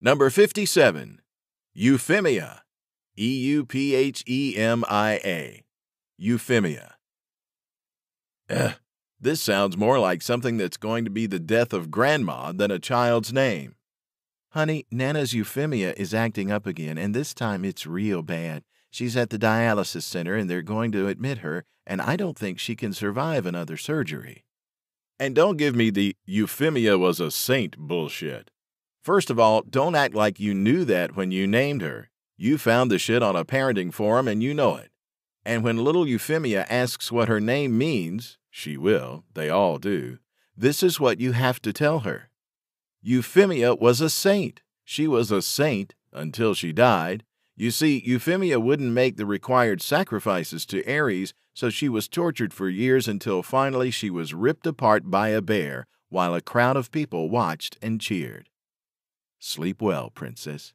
Number 57. Euphemia. E U P H E M I A. Euphemia. Ugh, this sounds more like something that's going to be the death of Grandma than a child's name. Honey, Nana's euphemia is acting up again, and this time it's real bad. She's at the dialysis center, and they're going to admit her, and I don't think she can survive another surgery. And don't give me the euphemia was a saint bullshit. First of all, don't act like you knew that when you named her. You found the shit on a parenting forum and you know it. And when little Euphemia asks what her name means, she will, they all do, this is what you have to tell her. Euphemia was a saint. She was a saint until she died. You see, Euphemia wouldn't make the required sacrifices to Ares, so she was tortured for years until finally she was ripped apart by a bear while a crowd of people watched and cheered. Sleep well, Princess.